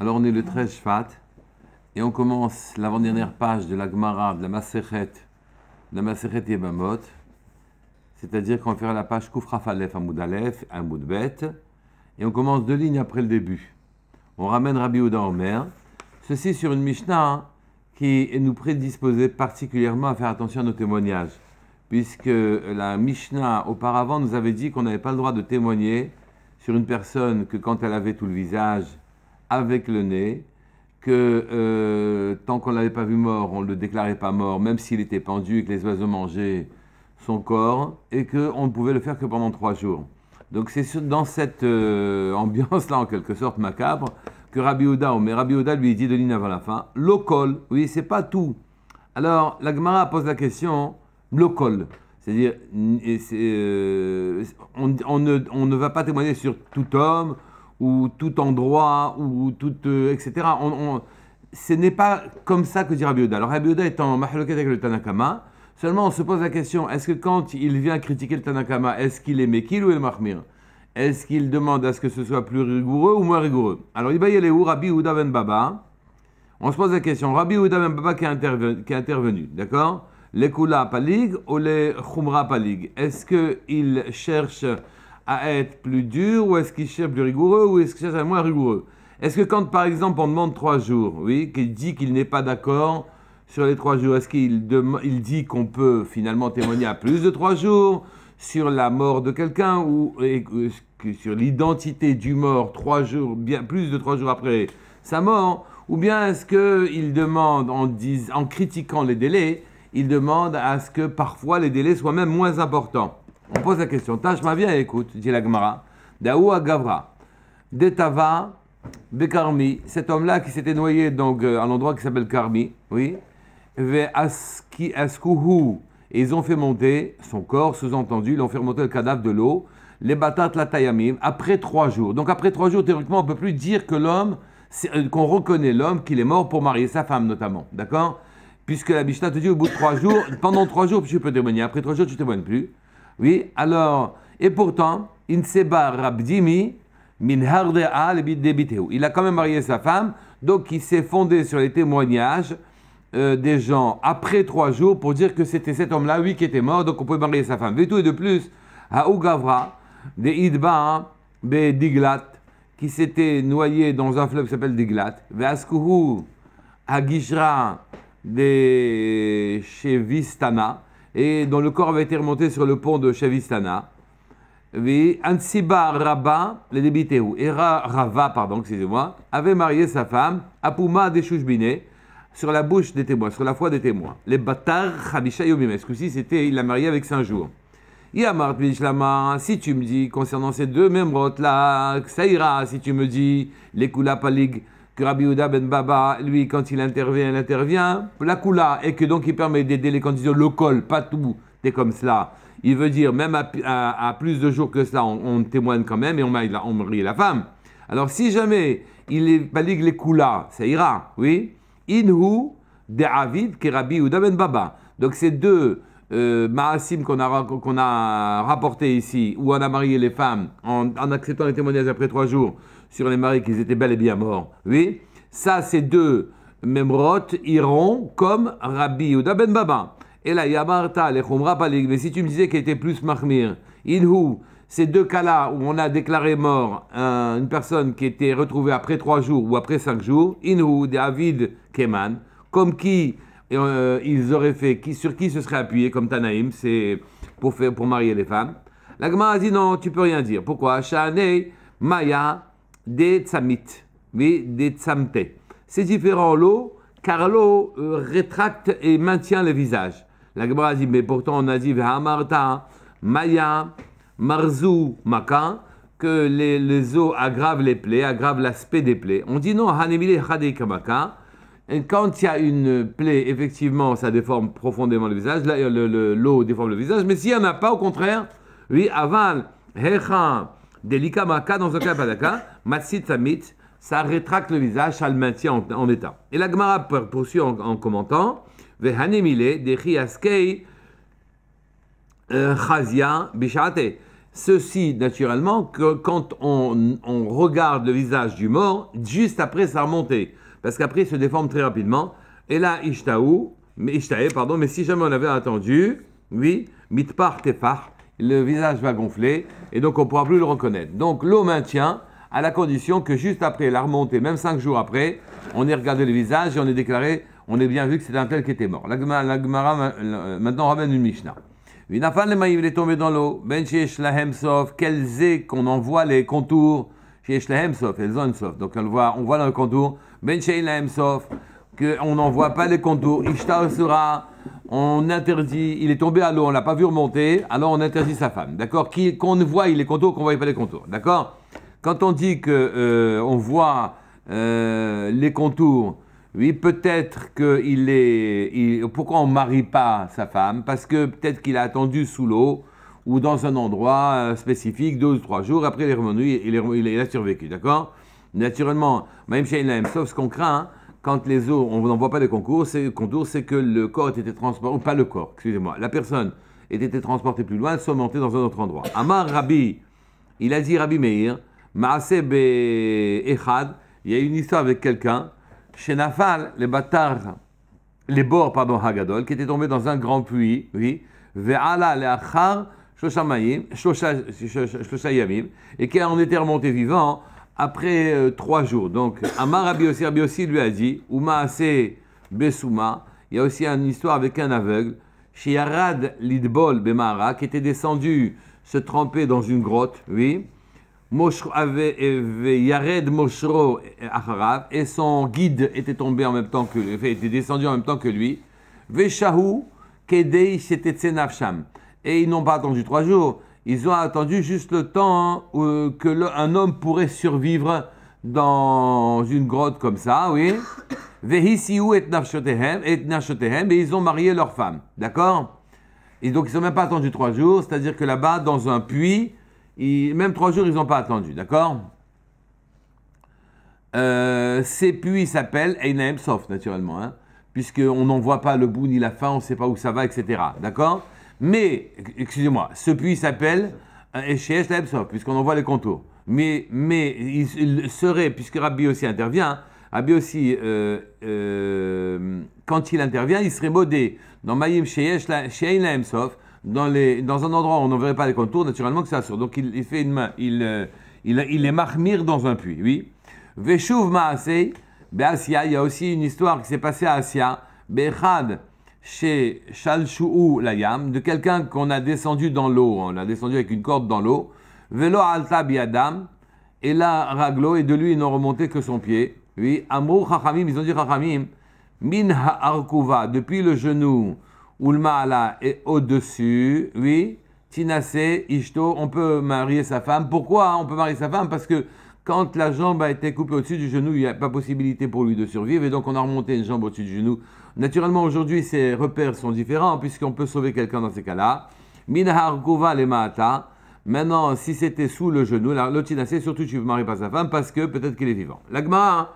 Alors on est le 13 Shvat et on commence l'avant-dernière page de la Gemara, de la Maseret, de la Maseret Yebamot. C'est-à-dire qu'on fera la page Koufrafalef, Amoud Aleph, Amoud Bet. Et on commence deux lignes après le début. On ramène Rabbi au Omer. Ceci sur une Mishnah hein, qui nous prédisposait particulièrement à faire attention à nos témoignages. Puisque la Mishnah auparavant nous avait dit qu'on n'avait pas le droit de témoigner sur une personne que quand elle avait tout le visage, avec le nez, que euh, tant qu'on ne l'avait pas vu mort, on ne le déclarait pas mort, même s'il était pendu et que les oiseaux mangeaient son corps, et qu'on ne pouvait le faire que pendant trois jours. Donc c'est dans cette euh, ambiance-là, en quelque sorte macabre, que Rabbi Ouda, mais Rabbi Ouda lui dit de l'in avant la fin, l'okol, oui, c'est pas tout. Alors la Gemara pose la question, locol c'est-à-dire, euh, on ne va pas témoigner sur tout homme, ou tout endroit, ou tout, euh, etc. ce n'est pas comme ça que dit Rabbi Alors Rabbi Yehuda est en mahaloket avec le Tanakama. Seulement, on se pose la question est-ce que quand il vient critiquer le Tanakama, est-ce qu'il est Mekil ou est Mahmir Est-ce qu'il demande à ce que ce soit plus rigoureux ou moins rigoureux Alors, il va y aller où Rabbi Yehuda ben Baba On se pose la question Rabbi Yehuda ben Baba qui est intervenu, intervenu d'accord Les Kula Palig ou les Khumra Palig Est-ce qu'il cherche à être plus dur ou est-ce qu'il cherche plus rigoureux ou est-ce qu'il cherche à moins rigoureux Est-ce que quand par exemple on demande trois jours, oui, qu'il dit qu'il n'est pas d'accord sur les trois jours, est-ce qu'il il dit qu'on peut finalement témoigner à plus de trois jours sur la mort de quelqu'un ou sur l'identité du mort trois jours, bien plus de trois jours après sa mort Ou bien est-ce qu'il demande, en, en critiquant les délais, il demande à ce que parfois les délais soient même moins importants on pose la question. ma bien, écoute, dit la Gemara. Daoua Gavra. Detava Bekarmi. Cet homme-là qui s'était noyé donc, euh, à l'endroit qui s'appelle Karmi. Oui. Ve Aski Askuhu. Et ils ont fait monter son corps, sous-entendu, ils ont fait remonter le cadavre de l'eau, les batates la tayamim, après trois jours. Donc après trois jours, théoriquement, on ne peut plus dire que l'homme, euh, qu'on reconnaît l'homme qu'il est mort pour marier sa femme, notamment. D'accord Puisque la Mishnah te dit au bout de trois jours, pendant trois jours, tu peux témoigner. Après trois jours, tu ne témoignes plus. Oui, alors, et pourtant, Rabdimi, il a quand même marié sa femme, donc il s'est fondé sur les témoignages euh, des gens après trois jours pour dire que c'était cet homme-là, oui, qui était mort, donc on pouvait marier sa femme. Et tout et de plus, à Ougavra, des Idba, de Diglat, qui s'était noyé dans un fleuve qui s'appelle Diglat, Vaskuhu, à Gishra, des Chevistana, et dont le corps avait été remonté sur le pont de Chavistana. Ansiba Raba le débité ou Rava, pardon, excusez-moi, avait marié sa femme, Apouma Deshushbine, sur la bouche des témoins, sur la foi des témoins. Les bâtards Yomim, ce coup c'était, il l'a marié avec cinq jours. Yamart si tu me dis, concernant ces deux mêmes là, ça ira, si tu me dis, les Palig que Rabbi ben Baba, lui, quand il intervient, il intervient, la kula, et que donc il permet d'aider les conditions, locales pas tout, c'est comme cela. Il veut dire, même à, plus de jours que cela, on, témoigne quand même et on marie, la, femme. Alors si jamais il est les kula, ça ira, oui Inhu de Avid que Rabbi ben Baba. Donc ces deux euh, qu'on a, qu'on a rapporté ici, où on a marié les femmes en acceptant les témoignages après trois jours, sur les maris qu'ils étaient bel et bien morts. Oui, ça, ces deux Memrot iront comme Rabbi ou ben Baba. Et là, Yamarta, les Palig. Mais si tu me disais qu'il était plus Mahmir, Inhu, ces deux cas-là où on a déclaré mort une personne qui était retrouvée après trois jours ou après cinq jours, Inhu, David, Keman, comme qui euh, ils auraient fait, qui, sur qui se serait appuyé, comme Tanaïm, c'est pour, faire, pour marier les femmes. La a dit non, tu peux rien dire. Pourquoi Shanei Maya, des tsamites, mais des tzamté. C'est différent l'eau car l'eau euh, rétracte et maintient le visage. La Gemara dit, mais pourtant on a dit, Hamarta, Maya, Marzou, Makan, que les, eaux aggravent les plaies, aggravent l'aspect des plaies. On dit non, Hanemile, Quand il y a une plaie, effectivement, ça déforme profondément le visage. L'eau déforme le visage. Mais s'il n'y en a pas, au contraire, oui, aval, hecha, Delika maka, dans un cas matsit ça rétracte le visage, ça le maintient en, état. Et la Gemara poursuit en, commentant Vehanemile, dechi askei, euh, chazia, bishate. Ceci, naturellement, que quand on, regarde le visage du mort, juste après sa remontée, parce qu'après il se déforme très rapidement. Et là, ishtaou, mais pardon, mais si jamais on avait attendu, oui, mitpar tefar, le visage va gonfler et donc on ne pourra plus le reconnaître. Donc l'eau maintient à la condition que juste après la remontée, même cinq jours après, on ait regardé le visage et on ait déclaré, on ait bien vu que c'était un tel qui était mort. L'agumara, euh, maintenant ramène une Mishnah. Vinafan le maïv, est tombé dans l'eau. Ben lahem sof, qu'elles qu'on en voit les contours. Shesh lahem sof, elles sof. Donc on voit, on voit dans le contour. Ben lahem sof qu'on voit pas les contours. Ishtar sera, on interdit, il est tombé à l'eau, on ne l'a pas vu remonter, alors on interdit sa femme. D'accord Qu'on ne voie les contours, qu'on ne voie pas les contours. D'accord Quand on dit qu'on euh, voit euh, les contours, oui, peut-être qu'il est. pourquoi on ne marie pas sa femme Parce que peut-être qu'il a attendu sous l'eau ou dans un endroit euh, spécifique, deux ou trois jours, après il est revenu, il, il, a survécu, d'accord Naturellement, même chez sauf ce qu'on craint, hein, quand les eaux on n'en voit pas les concours, c'est, contours, c'est que le corps était transporté, ou pas le corps, excusez-moi, la personne été transportée plus loin, montée dans un autre endroit. Amar Rabbi, il a dit Rabbi Meir, Maaseb Echad, il y a une histoire avec quelqu'un, Shenafal, les bâtards, les bords, pardon, Hagadol, qui était tombé dans un grand puits, oui, Ve'ala le Achar, Shosha yamim et qui en était remonté vivant, après euh, trois jours. Donc, Amar au Serbie aussi lui a dit, Uma Ase Besuma, il y a aussi une histoire avec un aveugle, Shiarad Lidbol Bemara, qui était descendu se tremper dans une grotte, oui, Yared Moshro Acharav, et son guide était tombé en même temps que lui, était descendu en même temps que lui, Veshahu Kedei Shetetzenavsham, et ils n'ont pas attendu trois jours, ils ont attendu juste le temps hein, que un homme pourrait survivre dans une grotte comme ça, oui. Vehisiou et et et ils ont marié leur femme, d'accord Et donc ils n'ont même pas attendu trois jours, c'est-à-dire que là-bas, dans un puits, même trois jours, ils n'ont pas attendu, d'accord euh, Ces puits s'appellent Einem Sof, naturellement, hein, puisqu'on n'en voit pas le bout ni la fin, on ne sait pas où ça va, etc. D'accord mais, excusez-moi, ce puits s'appelle Eshesh Laepsov, puisqu'on en voit les contours. Mais, mais il, serait, puisque Rabbi aussi intervient, hein, Rabbi aussi, euh, euh, quand il intervient, il serait modé dans Mayim Sheyesh Laemsov, dans, dans un endroit où on n'en verrait pas les contours, naturellement que ça assure. Donc il, fait une main, il, euh, il, il est marmire dans un puits, oui. Veshuv Maasei, il y a aussi une histoire qui s'est passée à Asia, Bechad, chez Shalchou Layam, de quelqu'un qu'on a descendu dans l'eau, on l'a descendu avec une corde dans l'eau, Velo Alta Biadam, et là Raglo, et de lui ils n'ont remonté que son pied. Oui, Amrou Chachamim, ils ont dit Chachamim, Min depuis le genou, Ala. est au-dessus, oui, Tinase, Ishto, on peut marier sa femme. Pourquoi on peut marier sa femme Parce que quand la jambe a été coupée au-dessus du genou, il n'y a pas possibilité pour lui de survivre, et donc on a remonté une jambe au-dessus du genou Naturellement, aujourd'hui, ces repères sont différents puisqu'on peut sauver quelqu'un dans ces cas-là. Minahar Gova le Maintenant, si c'était sous le genou, l'otina, surtout tu ne maries pas sa femme parce que peut-être qu'il est vivant. L'agma hein,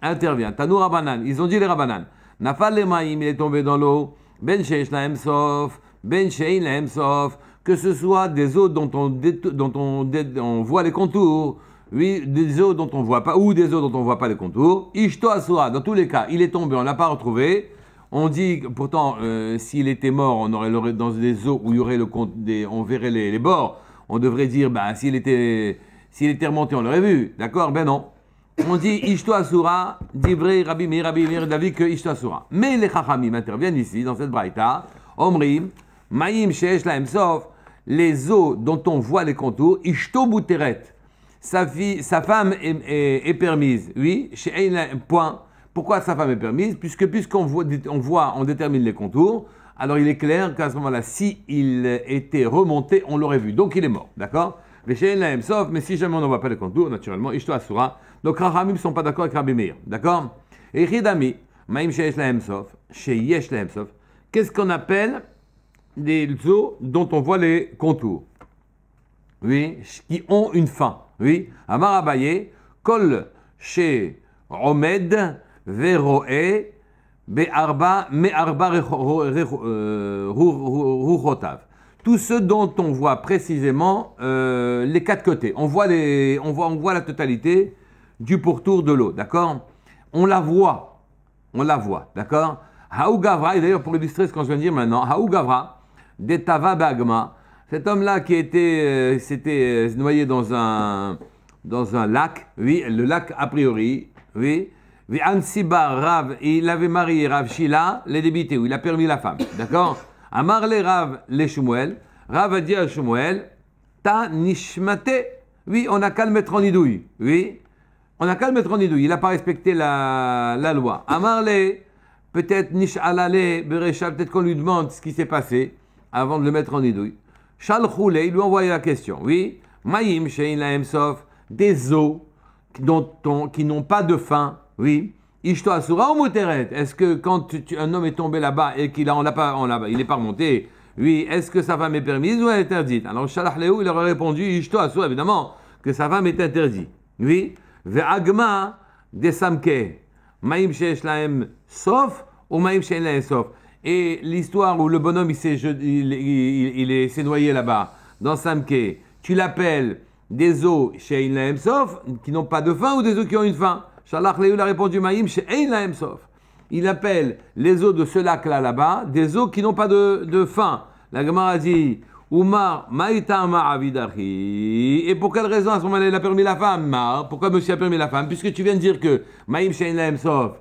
intervient. Tanou Rabanan. Ils ont dit les Rabanan. Nafal le il est tombé dans l'eau. Ben Sheish Ben Shein la Que ce soit des eaux dont on, voit les contours. Oui, des eaux dont on voit pas, ou des eaux dont on voit pas les contours. Ishto Asura, dans tous les cas, il est tombé, on l'a pas retrouvé. On dit pourtant, euh, s'il était mort, on aurait dans les eaux où il aurait le, des, on verrait les, les, bords. On devrait dire, bah, s'il était, s'il était remonté, on l'aurait vu. D'accord Ben non. On dit Ishto Asura, Divrei Rabbi mir, Rabbi mir, David que Ishto Asura. Mais les Chachamim interviennent ici, dans cette braïta. Omrim, mayim Sheesh Laem Sof, les eaux dont on voit les contours, Ishto Bouteret. Sa, fille, sa femme est, permise. Oui, shein point. Pourquoi sa femme est permise Puisque puisqu'on voit, on détermine les contours, alors il est clair qu'à ce moment-là, si il était remonté, on l'aurait vu. Donc il est mort, d'accord mais si jamais on ne voit pas les contours, naturellement, Ishto Asura. Donc Rahamim ne sont pas d'accord avec Rabbi Meir, d'accord Et Ridami, Maim la Lahem chez Yesh la qu'est-ce qu'on appelle les zoos dont on voit les contours Oui, qui ont une fin, oui Amar Abaye, Kol chez Omed, veroe be'arba me'arba euh, ruchotav. Tout ce dont on voit précisément euh, les quatre côtés. On voit, les, on, voit, on voit la totalité du pourtour de l'eau, d'accord On la voit, on la voit, d'accord Haougavra, et d'ailleurs pour illustrer ce qu'on vient de dire maintenant, Haougavra, d'etavabagma. Bagma, cet homme-là qui était, euh, s'était noyé dans un, dans un lac, oui, le lac a priori, oui, Rav, il avait marié Rav Shila, les débités, où il a permis la femme. D'accord Amar Rav, les Shumuel. Rav a dit à Shumuel, Ta nishmate. Oui, on n'a qu'à le mettre en idouille. Oui, on n'a qu'à le mettre en idouille. Il n'a pas respecté la, loi. Amar peut-être Nish'alale, Beresha, peut-être qu'on lui demande ce qui s'est passé avant de le mettre en idouille. Chalchoule, il lui a envoyé la question. Oui, Mayim, Shein, la des eaux dont qui n'ont pas de fin. Oui. Ishto Asura ou Est-ce que quand un homme est tombé là-bas et qu'il n'est pas remonté, oui, est-ce que sa femme est permise ou interdite Alors Shalach Lehu, il aurait répondu Ishto Asura, évidemment, que sa femme est interdite. Oui. Ve'agma ma'im Maïm Sheishlaem sauf ou Maïm Sheishlaem sauf. Et l'histoire où le bonhomme il s'est, noyé là-bas, dans Samke, tu l'appelles des eaux chez sauf, qui n'ont pas de faim ou des eaux qui ont une faim Shalach la réponse Maïm, Sof. Il appelle les eaux de ce lac-là, là-bas, des eaux qui n'ont pas de, de fin. La a dit, Umar, Maïta Et pour quelle raison à ce moment-là il a permis la femme Mar, pourquoi monsieur a permis la femme Puisque tu viens de dire que Maïm Shein Sof,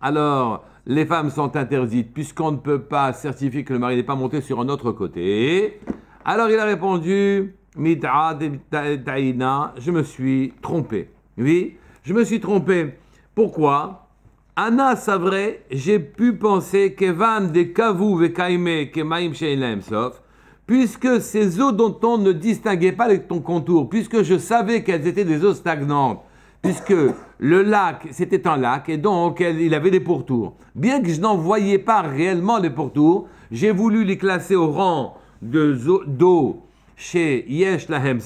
alors les femmes sont interdites, puisqu'on ne peut pas certifier que le mari n'est pas monté sur un autre côté. Alors il a répondu, je me suis trompé. Oui, je me suis trompé. Pourquoi Anna, c'est j'ai pu penser que van de Kavu shein Kemaim Sof, puisque ces eaux dont on ne distinguait pas les, ton contour, puisque je savais qu'elles étaient des eaux stagnantes, puisque le lac, c'était un lac, et donc il avait des pourtours. Bien que je n'en voyais pas réellement les pourtours, j'ai voulu les classer au rang d'eau chez Yesh Lahem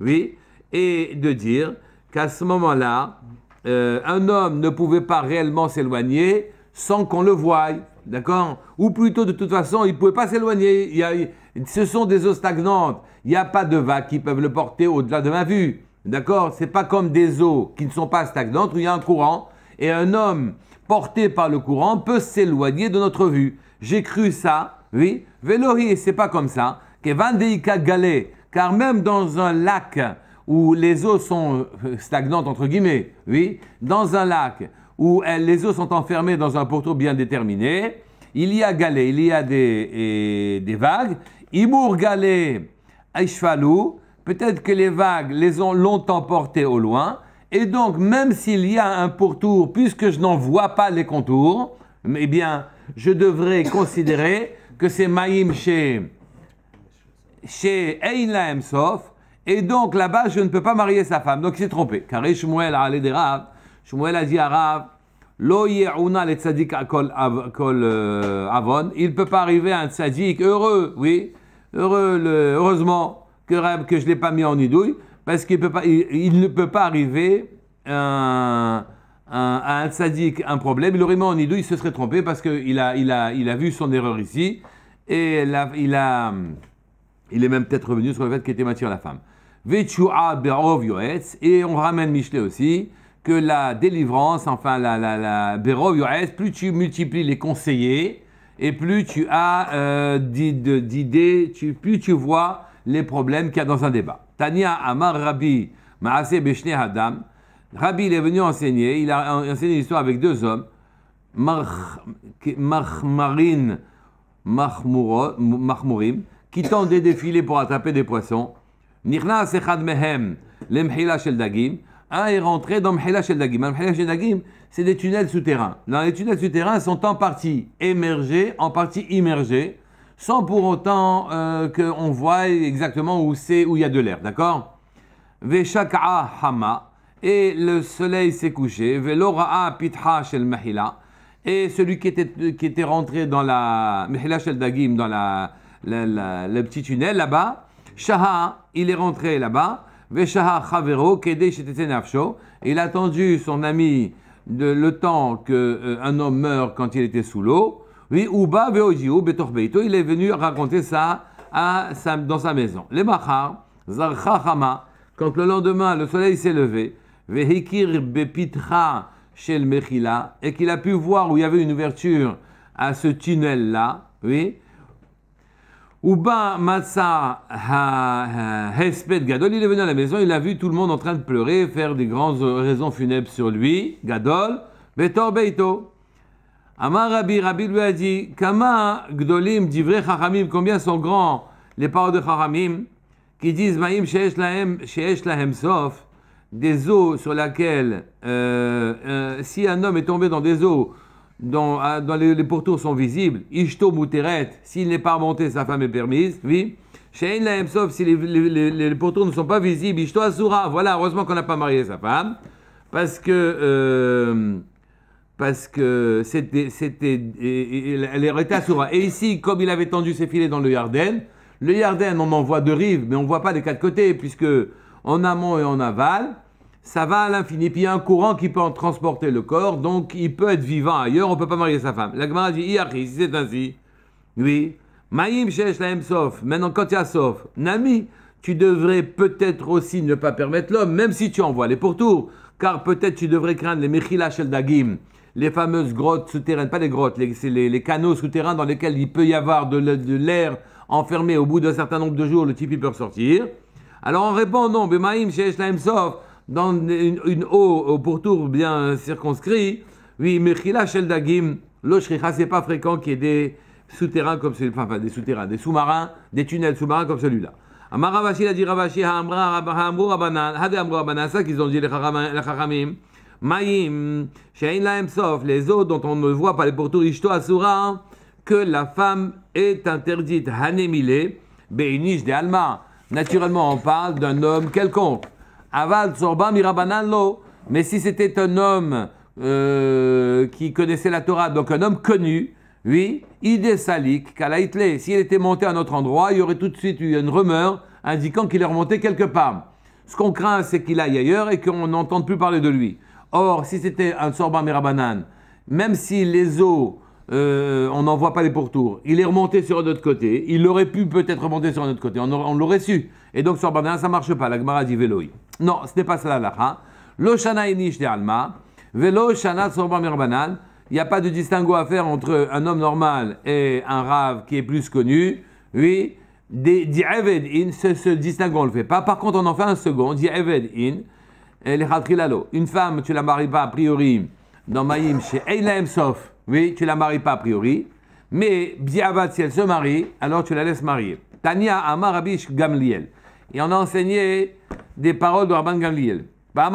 oui, et de dire qu'à ce moment-là, euh, un homme ne pouvait pas réellement s'éloigner sans qu'on le voie, d'accord Ou plutôt, de toute façon, il ne pouvait pas s'éloigner. Il y a, ce sont des eaux stagnantes. Il n'y a pas de vagues qui peuvent le porter au-delà de ma vue, d'accord n'est pas comme des eaux qui ne sont pas stagnantes où il y a un courant et un homme porté par le courant peut s'éloigner de notre vue. J'ai cru ça, oui. ce c'est pas comme ça. Que vandeika galé, car même dans un lac où les eaux sont euh, stagnantes, entre guillemets, oui, dans un lac où les eaux sont enfermées dans un pourtour bien déterminé, il y a galets, il y a des, des vagues. Imour galé, Aishfalou, peut-être que les vagues les ont longtemps portées au loin. Et donc, même s'il y a un pourtour, puisque je n'en vois pas les contours, eh bien, je devrais considérer que c'est Maïm chez, chez Einlaem Sof, et donc là-bas, je ne peux pas marier sa femme. Donc il s'est trompé. Car Shmuel a Shmuel a dit à euh, Il ne peut pas arriver à un tzadik heureux, oui, heureux, heureusement que, je ne l'ai pas mis en idouille, parce qu'il ne peut pas arriver à un, un, un problème. Il aurait mis en idouille, il se serait trompé parce qu'il a, vu son erreur ici. Et il a. est même peut-être revenu sur le fait qu'il était à la femme et on ramène Michelet aussi, que la délivrance, enfin la, la, plus tu multiplies les conseillers, et plus tu as euh, d'idées, plus tu vois les problèmes qu'il y a dans un débat. Tania Amar Rabbi Maase Beshne Hadam, Rabbi il est venu enseigner, il a enseigné l'histoire avec deux hommes, Mahmarin Mahmourim, qui tendaient des défilés pour attraper des poissons. Nirna Mehem, Shel Un est rentré dans Shel Dagim. c'est des tunnels souterrains. Dans les tunnels souterrains sont en partie émergés, en partie immergés, sans pour autant euh, qu'on voit exactement où c'est, où il y a de l'air. D'accord Veshaka'a Et le soleil s'est couché. Velora'a Et celui qui était, rentré dans la mehila dans le petit tunnel là-bas, il est rentré là-bas. Il a attendu son ami de, le temps qu'un euh, homme meurt quand il était sous l'eau. Oui, Uba il est venu raconter ça dans sa maison. quand le lendemain le soleil s'est levé, Vehikir Shel Mechila, et qu'il a pu voir où il y avait une ouverture à ce tunnel-là, oui, Uba Massa Gadol, il est venu à la maison, il a vu tout le monde en train de pleurer, faire des grandes raisons funèbres sur lui, Gadol, Betor Beito. Amar Rabbi, Rabbi lui a dit, Kama Gdolim Divrei Chachamim, combien sont grands les paroles de Chachamim, qui disent ma'im Sheesh Lahem, Sof, des eaux sur laquelle, euh, euh, si un homme est tombé dans des eaux dont, ah, les, les, pourtours sont visibles, Ishto Mouteret, s'il n'est pas remonté, sa femme est permise, oui. Shein sauf si les, les, pourtours ne sont pas visibles, Ishto Asura, voilà, heureusement qu'on n'a pas marié sa femme, parce que. Euh, parce que c'était, c'était, elle était Asura. Et ici, comme il avait tendu ses filets dans le jardin, le Yarden, on en voit de rives, mais on ne voit pas des quatre côtés, puisque en amont et en aval, ça va à l'infini. Puis il y a un courant qui peut en transporter le corps, donc il peut être vivant ailleurs, on ne peut pas marier sa femme. La Gemara dit, si c'est ainsi, oui, Maïm Shesh Laem Sof, maintenant quand il y Sof, Nami, tu devrais peut-être aussi ne pas permettre l'homme, même si tu envoies les pourtours, car peut-être tu devrais craindre les Mechila Shel Dagim, les fameuses grottes souterraines, pas les grottes, les, les, canaux souterrains dans lesquels il peut y avoir de, l'air enfermé au bout d'un certain nombre de jours, le type peut ressortir. Alors on répond non, Maïm Shesh Laem Sof, dans une, une eau au pourtour bien circonscrit, oui, Mechila Sheldagim, l'eau shricha, c'est pas fréquent qu'il y ait des souterrains comme celui enfin, des souterrains, des sous-marins, des tunnels sous-marins comme celui-là. Amaravashi la dit Ravashi, Hamra, Hamrou, Rabanan, Hade Hamrou, ça qu'ils ont dit les Haramim. Maïm, Shein Laem Sof, les eaux dont on ne voit pas les pourtours, Ishto Asura, que la femme est interdite, Hanemile, Beinish de Alma. Naturellement, on parle d'un homme quelconque. Aval Sorban Mirabanan Lo. Mais si c'était un homme euh, qui connaissait la Torah, donc un homme connu, oui, Idé Salik, s'il était monté à un autre endroit, il y aurait tout de suite eu une rumeur indiquant qu'il est remonté quelque part. Ce qu'on craint, c'est qu'il aille ailleurs et qu'on n'entende plus parler de lui. Or, si c'était un Sorban Mirabanan, même si les eaux, euh, on n'en voit pas les pourtours, il est remonté sur un autre côté, il aurait pu peut-être remonter sur un autre côté, on, l'aurait su. Et donc, Sorbanan, ça ne marche pas, la Gemara dit Véloï. Non, ce n'est pas ça l'alaha. L'oshana inish de Alma, velo shana sorba mirbanan. Il n'y a pas de distinguo à faire entre un homme normal et un rave qui est plus connu. Oui, eved in, ce, distinguo on ne le fait pas. Par contre, on en fait un second, eved in, une femme, tu la maries pas a priori dans Maïm chez Eilaem Sof. Oui, tu la maries pas a priori. Mais Biavad, si elle se marie, alors tu la laisses marier. Tania Amarabish Gamliel et on a enseigné des paroles de Rabban Gamliel. Bah,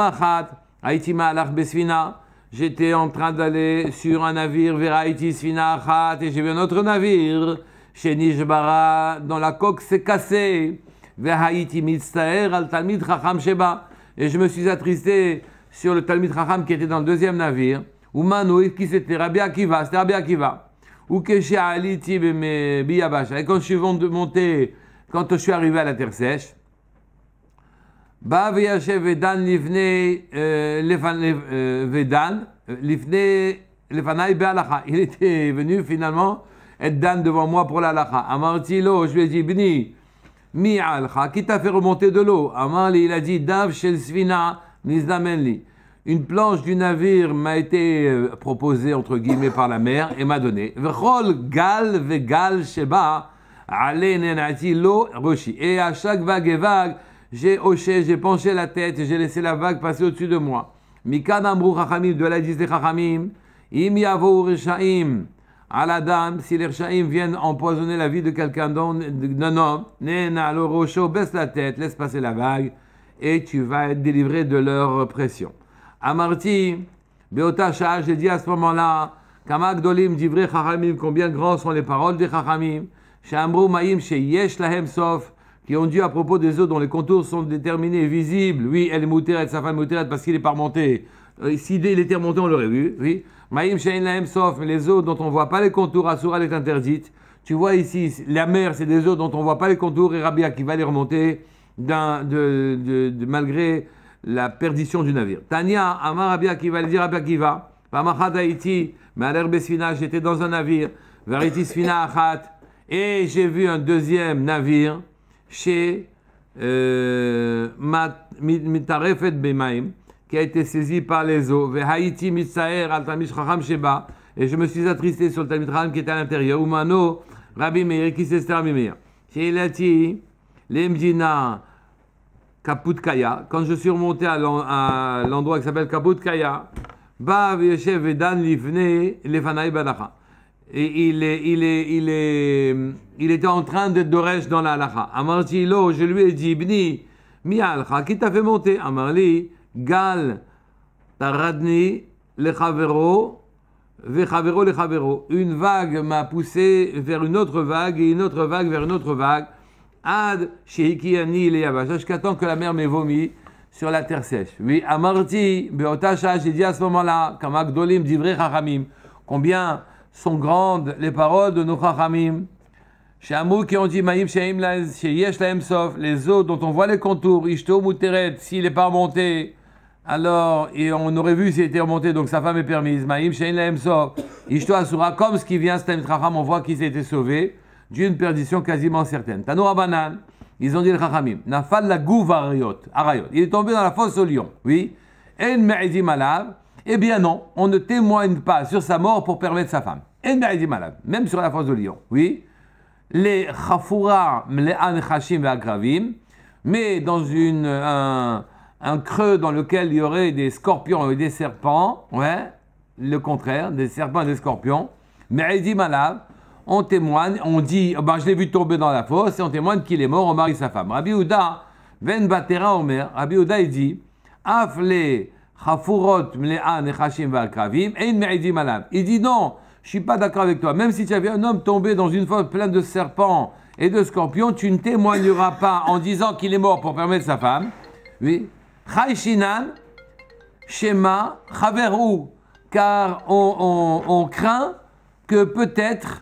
j'étais en train d'aller sur un navire vers Haïti svinachat » et j'ai vu un autre navire chez Nishbara dont la coque s'est cassée vers Haïti al Talmid racham Sheba. Et je me suis attristé sur le Talmid racham qui était dans le deuxième navire. Ou Manoïd qui c'était Rabbi Akiva, c'était Rabbi Akiva. Ou Keshe Aliti Biyabash. Et quand je suis monter, quand je suis arrivé à la terre sèche, בא וישב ודן לפני, ודן, לפני, לפניי בהלכה. Il était venu finalement être Dan devant moi pour l'alakha. Amartilo, je lui ai dit, Bni, mi alcha, qui t'a fait remonter de l'eau Amar il a dit, Dav shel svina nizlamenli. Une planche du navire m'a été euh, proposée, entre guillemets, par la mer et m'a donné. Vechol gal vegal sheba, ale nenati lo roshi. Et à chaque vague et vague, j'ai hoché, j'ai penché la tête j'ai laissé la vague passer au-dessus de moi. Mikan Amrou hachamim » de la des Chachamim, Im Yavou Rishaim, à la dame, si les Rishaim viennent empoisonner la vie de quelqu'un non, non, Nena, rocho, baisse la tête, laisse passer la vague, et tu vas être délivré de leur pression. Amarti, Beotacha, j'ai dit à ce moment-là, Kamak Dolim, Divrei Chachamim, combien grands sont les paroles des Chachamim, maim chez yesh Lahem Sof, qui ont dit à propos des eaux dont les contours sont déterminés et visibles. Oui, elle est moutérette, sa femme est parce qu'il n'est pas remonté, euh, si il était remonté, on l'aurait vu. Oui. Maïm Shein Laem mais les eaux dont on ne voit pas les contours, Asura est interdite. Tu vois ici, la mer, c'est des eaux dont on ne voit pas les contours et Rabia qui va les remonter malgré la perdition du navire. Tania, Ama Rabia qui va le dire Rabia qui va. Haïti, j'étais dans un navire. Varitis Achat, et j'ai vu un deuxième navire. Euh, mitarefet bemaim, qui a été saisi par les eaux, vehaiti mitsaer al tamish chacham sheba, et je me suis attristé sur le tamit chacham qui était à l'intérieur, umano rabbi meir qui s'est terminé. Sheilati lemdina kaputkaya, quand je suis remonté à l'endroit qui s'appelle kaputkaya, bav yeshev dan lifne lefanaï badacha. Et il, est, il, est, il, est, il était en train d'être Doresh dans la halakha. lo, je lui ai dit, bni mi halakha, qui t'a fait monter Amarli, Gal, Taradni, le Chavero, Vechavero, le Chavero. Une vague m'a poussé vers une autre vague, et une autre vague vers une autre vague. Ad, Shehiki, Ani, Leyabash, jusqu'à temps que la mer m'ait vomi sur la terre sèche. Oui, Amarti, Beotasha, j'ai dit à ce moment-là, Kamak Dolim, Divrei combien sont grandes les paroles de nos Chachamim. qui ont dit Maïm Sof, les eaux dont on voit les contours, Ishto Mouteret, s'il n'est pas remonté, alors, et on aurait vu s'il était remonté, donc sa femme est permise. Maïm Sof, Ishto Asura, comme ce qui vient, on voit qu'ils étaient sauvés d'une perdition quasiment certaine. Banan, ils ont dit le Chachamim, Nafal la Arayot, il est tombé dans la fosse au lion, oui. En eh bien non, on ne témoigne pas sur sa mort pour permettre sa femme. Même sur la fosse de Lyon, oui. Les Khafoura, les Anechashim et Agravim, mais dans une, un, creux dans lequel il y aurait des scorpions et des serpents, ouais, le contraire, des serpents et des scorpions. Mais Malab, on témoigne, on dit, oh, ben je l'ai vu tomber dans la fosse, et on témoigne qu'il est mort, on marie sa femme. Rabbi Ouda, Ven Batera Omer, Rabbi Ouda, il dit, Afle, Chafurot, Mlea, Et Valkravim, Ein Me'idim Malab. Il dit non, je suis pas d'accord avec toi. Même si tu avais un homme tombé dans une fosse pleine de serpents et de scorpions, tu ne témoigneras pas en disant qu'il est mort pour permettre sa femme. Oui. Chayshinan, Shema, Chaverou. Car on, craint que peut-être,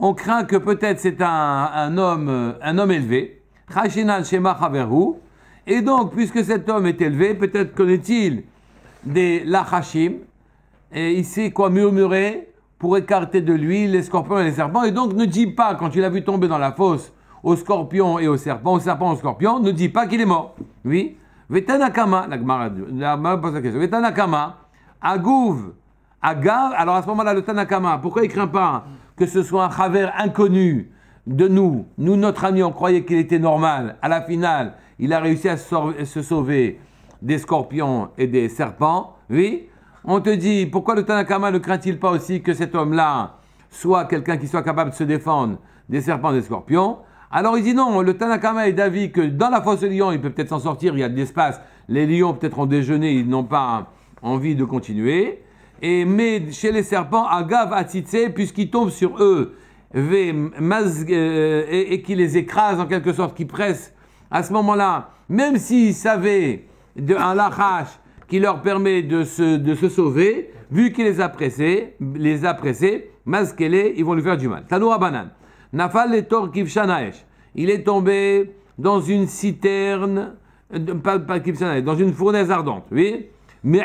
on craint que peut-être c'est un, homme, un homme élevé. Chayshinan, Shema, Chaverou. Et donc, puisque cet homme est élevé, peut-être connaît-il des lachashim. Et il sait quoi murmurer pour écarter de lui les scorpions et les serpents. Et donc ne dis pas, quand il a vu tomber dans la fosse, aux scorpions et au serpent, au serpent, au scorpion, ne dis pas qu'il est mort. Oui. Vetanakama, la pose la question. Vetanakama, agouv, agave. Alors à ce moment-là, le Tanakama, pourquoi il craint pas que ce soit un Haver inconnu de nous Nous, notre ami, on croyait qu'il était normal. À la finale, il a réussi à se sauver des scorpions et des serpents. Oui. On te dit, pourquoi le Tanakama ne craint-il pas aussi que cet homme-là soit quelqu'un qui soit capable de se défendre des serpents et des scorpions Alors il dit non, le Tanakama est d'avis que dans la fosse lions il peut peut-être s'en sortir, il y a de l'espace. Les lions peut-être ont déjeuné, ils n'ont pas envie de continuer. Et, mais chez les serpents, Agav Atitse, puisqu'ils tombe sur eux euh, et, qui les écrase en quelque sorte, qui presse, à ce moment-là, même s'il savait de un il leur permet de se, sauver, vu qu'il les a pressés, les a pressés, les ils vont lui faire du mal. Banan. Nafal et Tor Il est tombé dans une citerne, euh, pas, dans une fournaise ardente, oui. Mais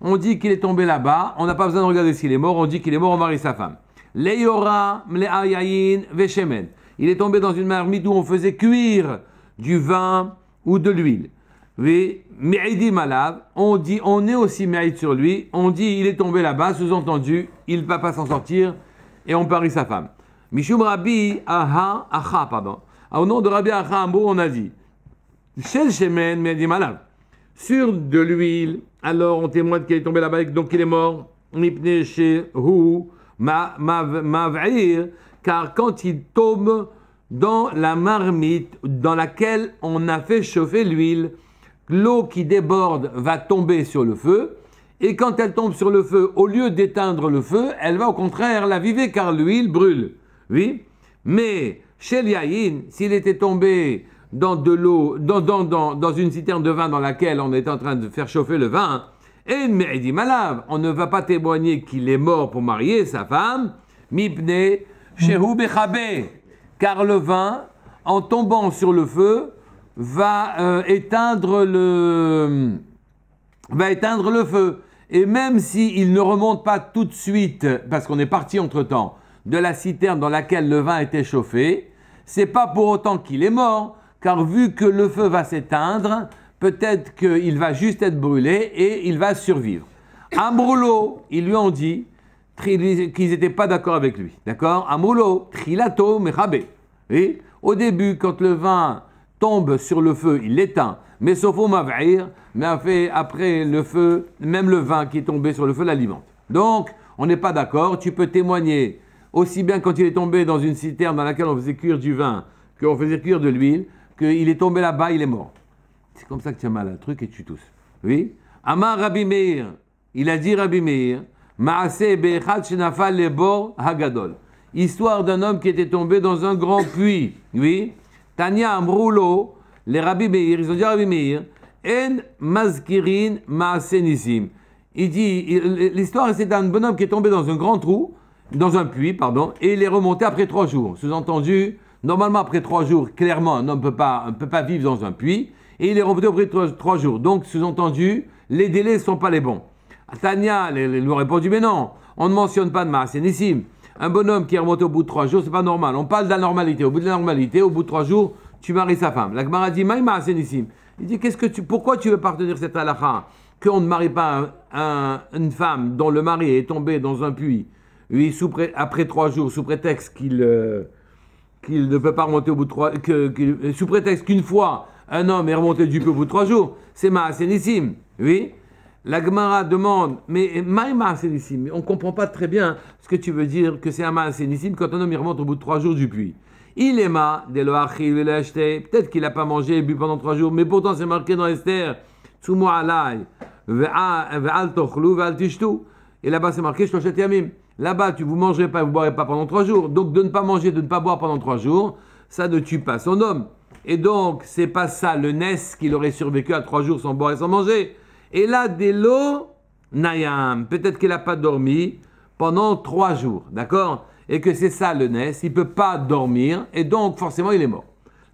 on dit qu'il est tombé là-bas, on n'a pas besoin de regarder s'il est mort, on dit qu'il est mort, on marie sa femme. Leyora, Veshemen. Il est tombé dans une marmite où on faisait cuire du vin ou de l'huile oui, Me'idi Malav, on dit, on est aussi Maïd sur lui, on dit, il est tombé là-bas, sous-entendu, il ne va pas s'en sortir, et on parie sa femme. Mishum Rabbi Aha, Aha, pardon. Au nom de Rabbi Aha on a dit, sur de l'huile, alors on témoigne qu'il est tombé là-bas, donc il est mort, car quand il tombe dans la marmite dans laquelle on a fait chauffer l'huile, l'eau qui déborde va tomber sur le feu, et quand elle tombe sur le feu, au lieu d'éteindre le feu, elle va au contraire la viver, car l'huile brûle. Oui, mais chez l'yaïn, s'il était tombé dans de l'eau, dans, dans, dans, dans, une citerne de vin dans laquelle on est en train de faire chauffer le vin, et dit Malav, on ne va pas témoigner qu'il est mort pour marier sa femme, Mipne Shehu car le vin, en tombant sur le feu, va euh, éteindre le va éteindre le feu. Et même s'il il ne remonte pas tout de suite, parce qu'on est parti entre-temps, de la citerne dans laquelle le vin était chauffé, c'est pas pour autant qu'il est mort, car vu que le feu va s'éteindre, peut-être qu'il va juste être brûlé et il va survivre. Amroulo, ils lui ont dit qu'ils n'étaient pas d'accord avec lui. D'accord Amroulo, trilato, oui Au début, quand le vin tombe sur le feu, il l'éteint. Mais sauf au mav'ir, mais après le feu, même le vin qui est tombé sur le feu l'alimente. Donc, on n'est pas d'accord, tu peux témoigner aussi bien quand il est tombé dans une citerne dans laquelle on faisait cuire du vin, qu'on faisait cuire de l'huile, qu'il est tombé là-bas, il est mort. C'est comme ça que tu as mal à un truc et tu tous. Oui Amar Rabbi il a dit Rabbi Meir, Hagadol. Histoire d'un homme qui était tombé dans un grand puits. Oui Tania Amroulo, les Rabbi Meir, ils ont dit Meir, En Mazkirin Maasenissim. Il dit, l'histoire c'est d'un bonhomme qui est tombé dans un grand trou, dans un puits, pardon, et il est remonté après trois jours. Sous-entendu, normalement après trois jours, clairement, un homme ne peut pas, vivre dans un puits, et il est remonté après trois, jours. Donc, sous-entendu, les délais ne sont pas les bons. Tania lui a répondu, mais non, on ne mentionne pas de Maasenissim. Un bonhomme qui est remonté au bout de trois jours, c'est pas normal. On parle d'anormalité. Au bout de la normalité, au bout de trois jours, tu maries sa femme. La Gemara dit Maïma Il dit qu'est-ce que tu, pourquoi tu veux partenir cette halakha Qu'on ne marie pas une femme dont le mari est tombé dans un puits, Oui, après trois jours, sous prétexte euh, qu'il ne peut pas remonter au bout de trois sous prétexte qu'une fois un homme est remonté du puits au bout de trois jours. C'est Maïma Oui la L'Agmara demande, mais on ne comprend pas très bien ce que tu veux dire que c'est un Asénissim quand un homme il remonte au bout de trois jours du puits. Il est ma, il l'a acheté, peut-être qu'il n'a pas mangé et bu pendant trois jours, mais pourtant c'est marqué dans Esther, Et là-bas c'est marqué Yamim. Là-bas tu vous mangerez pas et vous boirez pas pendant trois jours. Donc de ne pas manger, de ne pas boire pendant trois jours, ça ne tue pas son homme. Et donc c'est pas ça le Nes qu'il aurait survécu à trois jours sans boire et sans manger. Et là, l'eau, Nayam, peut-être qu'il n'a pas dormi pendant trois jours, d'accord Et que c'est ça le Nes, il ne peut pas dormir, et donc forcément il est mort.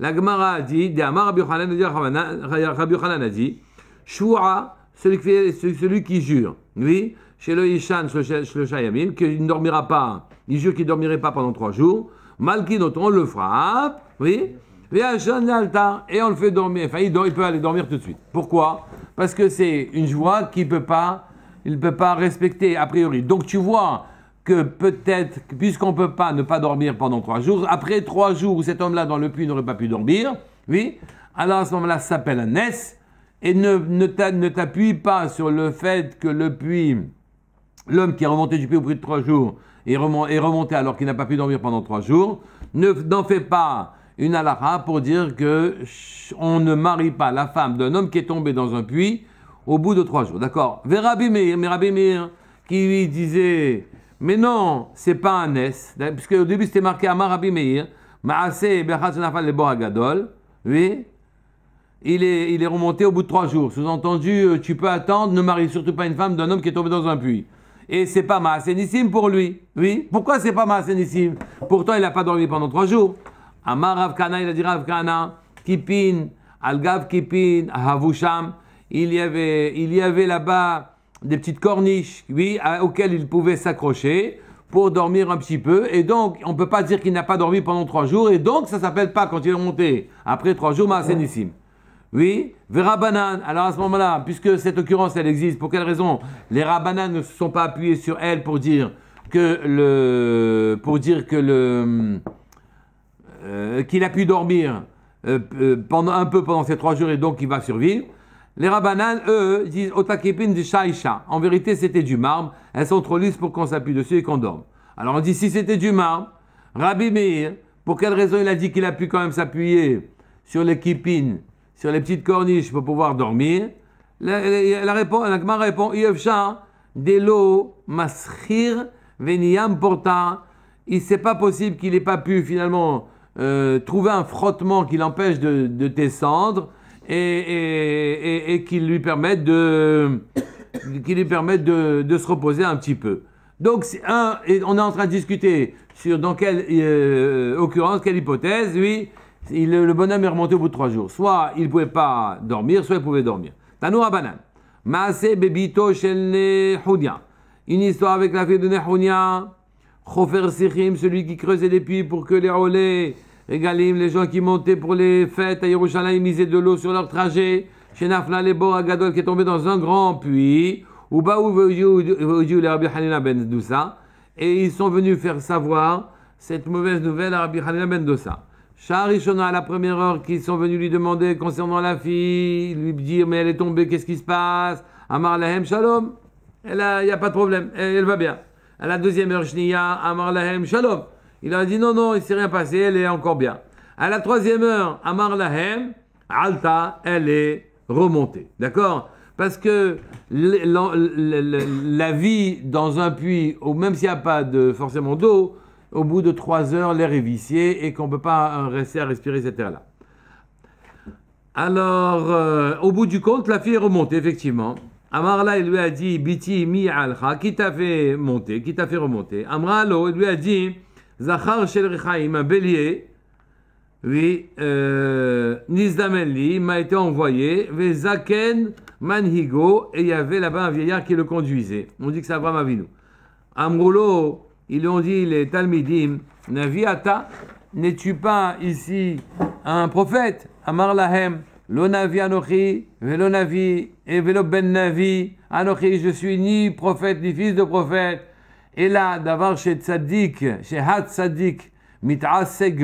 La Gemara a dit, Rabbi Yochanan a dit, celui qui, celui qui jure, oui, chez le Ishan, qu'il ne dormira pas, il jure qu'il ne dormirait pas pendant trois jours, Malkinot, on le frappe, oui et on le fait dormir. Enfin, il, il peut aller dormir tout de suite. Pourquoi Parce que c'est une joie qu'il peut pas, il peut pas respecter a priori. Donc tu vois que peut-être, puisqu'on ne peut pas ne pas dormir pendant trois jours, après trois jours où cet homme-là dans le puits n'aurait pas pu dormir, oui, alors à ce moment-là, s'appelle un S. et ne, t'appuie pas sur le fait que le puits, l'homme qui est remonté du puits au bout de trois jours, est remonté, alors qu'il n'a pas pu dormir pendant trois jours, n'en fait fais pas une halakha pour dire que on ne marie pas la femme d'un homme qui est tombé dans un puits au bout de trois jours. D'accord verabimir qui lui disait Mais non, c'est pas un S, puisque au début c'était marqué Amar Maase le oui, il est, il est remonté au bout de trois jours. Sous-entendu, euh, tu peux attendre, ne marie surtout pas une femme d'un homme qui est tombé dans un puits. Et c'est pas Nissim pour lui. Oui. Pourquoi c'est pas Nissim Pourtant, il n'a pas dormi pendant trois jours. Amar Rav il a dit Rav Kipin, Algav Kipin, Havusham, il y avait, là-bas des petites corniches, oui, auxquelles il pouvait s'accrocher pour dormir un petit peu. Et donc, on ne peut pas dire qu'il n'a pas dormi pendant trois jours. Et donc, ça ne s'appelle pas quand il est monté. Après trois jours, Maasénissim. Oui, Banane. Alors à ce moment-là, puisque cette occurrence, elle existe, pour quelle raison Les Rabanan ne se sont pas appuyés sur elle pour dire que le... Pour dire que le euh, qu'il a pu dormir euh, euh, pendant, un peu pendant ces trois jours et donc il va survivre. Les rabbanan, eux, disent du shaisha. En vérité, c'était du marbre. Elles sont trop lisses pour qu'on s'appuie dessus et qu'on dorme. Alors on dit si c'était du marbre, Rabbi Meir, pour quelle raison il a dit qu'il a pu quand même s'appuyer sur les kipines, sur les petites corniches pour pouvoir dormir La, la, la la répond Delo Maschir Porta. Il c'est pas possible qu'il n'ait pas pu finalement euh, trouver un frottement qui l'empêche de, descendre et, qui lui permette de, qui lui de, se reposer un petit peu. Donc, on est en train de discuter sur dans quelle euh, occurrence, quelle hypothèse, oui, le bonhomme est remonté au bout de trois jours. Soit il ne pouvait pas dormir, soit il pouvait dormir. Banan. Maase Bebito Une histoire avec la fille de Nehounia. Chofer Sichim, celui qui creusait des puits pour que les Olé, les Galim, les gens qui montaient pour les fêtes à Yerushalayim, misaient de l'eau sur leur trajet. Chez Nafla, les qui est tombé dans un grand puits. Ou ben Doussa. Et ils sont venus faire savoir cette mauvaise nouvelle à Rabbi Hanina ben Doussa. à la première heure, qu'ils sont venus lui demander concernant la fille, lui dire Mais elle est tombée, qu'est-ce qui se passe Amar Lahem Shalom. Il n'y a, pas de problème, elle va bien. À la deuxième heure, Shniya, Amar Lahem, Shalom. Il a dit non, non, il ne s'est rien passé, elle est encore bien. À la troisième heure, Amar Lahem, Alta, elle est remontée. D'accord Parce que la, vie dans un puits, même s'il n'y a pas de, forcément d'eau, au bout de trois heures, l'air est vicié et qu'on ne peut pas euh, rester à respirer cette air-là. Alors, euh, au bout du compte, la fille est remontée, effectivement. Amarla, il lui a dit, Biti mi alcha, qui t'a fait monter, qui t'a fait remonter. Amralo, il lui a dit, Zachar shel un bélier, oui, euh, m'a été envoyé, zaken Manhigo, et il y avait là-bas un vieillard qui le conduisait. On dit que c'est Abraham Avinu. Amroulo, ils lui ont dit, les Talmidim, Naviata, n'es-tu pas ici un prophète Amar Lahem, Lo navi anochi, velo navi, et velo ben navi, je suis ni prophète, ni fils de prophète. Et là, d'avoir chez tzaddik, chez hat tzaddik, yikachel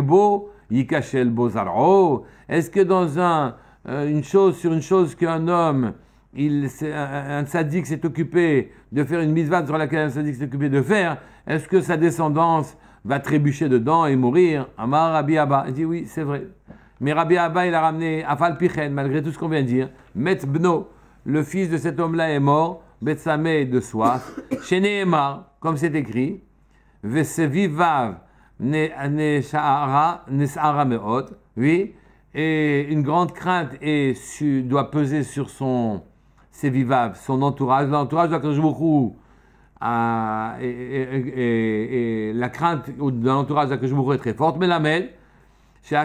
Est-ce que dans euh, une chose, sur une chose qu'un homme, un, un s'est occupé de faire une mitzvah sur laquelle un Tzadik s'est occupé de faire, est-ce que sa descendance va trébucher dedans et mourir Amar dit oui, c'est vrai. Mais Rabbi Abba, il a ramené, Afal Pichen, malgré tout ce qu'on vient de dire, Met Bno, le fils de cet homme-là est mort, Betsame de soif, Shenehemar, comme c'est écrit, Vesevivav, Nesara Meot, oui, et une grande crainte est doit peser sur son vivaves, son entourage, l'entourage d'Akadosh À, et, et, la crainte de l'entourage est très forte, mais la mêle, c'est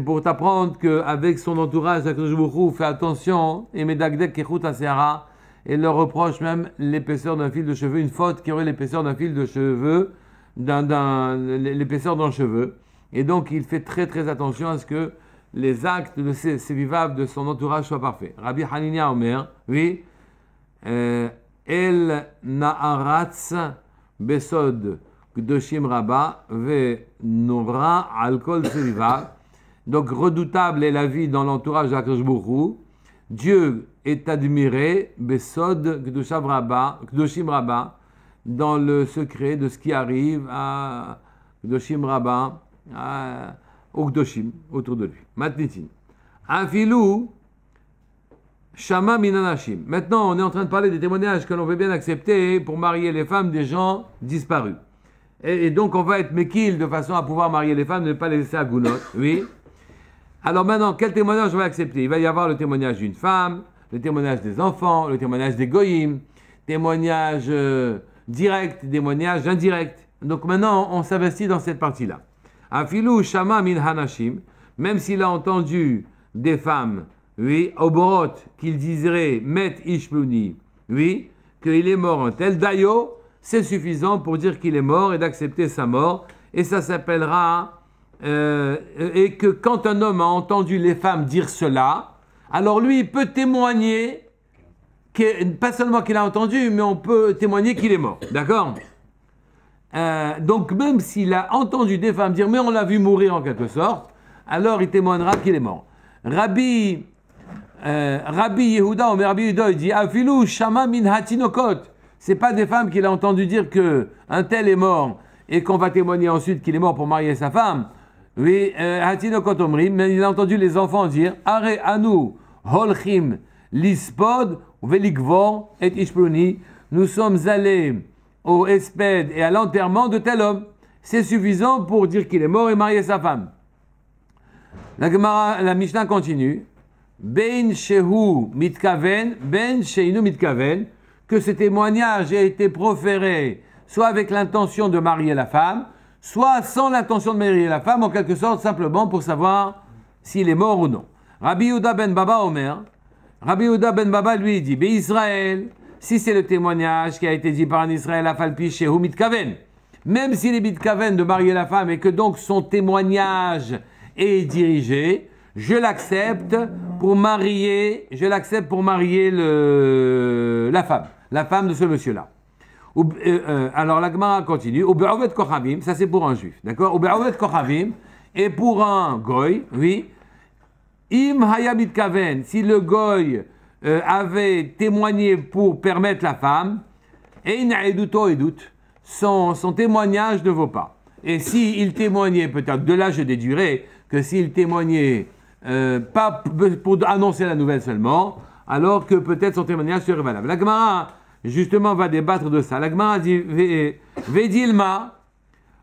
pour t'apprendre qu'avec son entourage, Akadosh fait attention et Medagdek Kechut Asera et leur reproche même l'épaisseur d'un fil de cheveux, une faute qui aurait l'épaisseur d'un fil de cheveux, l'épaisseur d'un cheveu. Et donc il fait très très attention à ce que les actes de ses, de son entourage soient parfaits. Rabbi Hanina Omer, oui, euh, El Naaratz Besod. Rabba, Ve Nora, Alkol Donc redoutable est la vie dans l'entourage bourou Dieu est admiré, Besod Gdoshim Rabba, dans le secret de ce qui arrive à Gdoshim Rabba, au autour de lui. Matnitin. Afilou, Shama Minanashim. Maintenant, on est en train de parler des témoignages que l'on veut bien accepter pour marier les femmes des gens disparus. Et, donc on va être Mekil de façon à pouvoir marier les femmes, ne pas les laisser à Gounot. Oui. Alors maintenant, quel témoignage on va accepter Il va y avoir le témoignage d'une femme, le témoignage des enfants, le témoignage des goyim, témoignage euh, direct, témoignage indirect. Donc maintenant, on, s'investit dans cette partie-là. Afilu Shama min Hanashim, même s'il a entendu des femmes, oui, Oborot, qu'il disait Met Ishpluni, oui, qu'il est mort en tel Dayo, c'est suffisant pour dire qu'il est mort et d'accepter sa mort. Et ça s'appellera... Euh, et que quand un homme a entendu les femmes dire cela, alors lui, peut témoigner, pas seulement qu'il a entendu, mais on peut témoigner qu'il est mort. D'accord euh, donc même s'il a entendu des femmes dire mais on l'a vu mourir en quelque sorte, alors il témoignera qu'il est mort. Rabbi, euh, Rabbi Yehuda, Rabbi Yehuda, il dit Afilou shama min hatinokot. C'est pas des femmes qu'il a entendu dire que un tel est mort et qu'on va témoigner ensuite qu'il est mort pour marier sa femme. Oui, euh, Hatino Kotomri, mais il a entendu les enfants dire Holchim, Lispod, et nous sommes allés au Esped et à l'enterrement de tel homme. C'est suffisant pour dire qu'il est mort et marier sa femme. La, la Mishnah continue Ben Shehu Mitkaven, Ben Sheinu Mitkaven que ce témoignage ait été proféré soit avec l'intention de marier la femme, soit sans l'intention de marier la femme, en quelque sorte simplement pour savoir s'il est mort ou non. Rabbi Yehuda ben Baba Omer, Rabbi ben Baba lui dit, mais Israël, si c'est le témoignage qui a été dit par un Israël à et ou Kaven, même s'il est Kaven de marier la femme et que donc son témoignage est dirigé, je l'accepte pour marier, je l'accepte pour marier la femme la femme de ce monsieur-là. Euh, euh, alors la Gemara continue. Oberovet Kochavim, ça c'est pour un juif, d'accord Kochavim, et pour un goy, oui. Im hayamit Kaven, si le goy euh, avait témoigné pour permettre la femme, et Eduto Edut, son, son témoignage ne vaut pas. Et s'il il témoignait, peut-être, de là je déduirais que s'il témoignait pas pour annoncer la nouvelle seulement, alors que peut-être son témoignage serait valable. La Gemara justement, va débattre de ça. a dit Vedilma,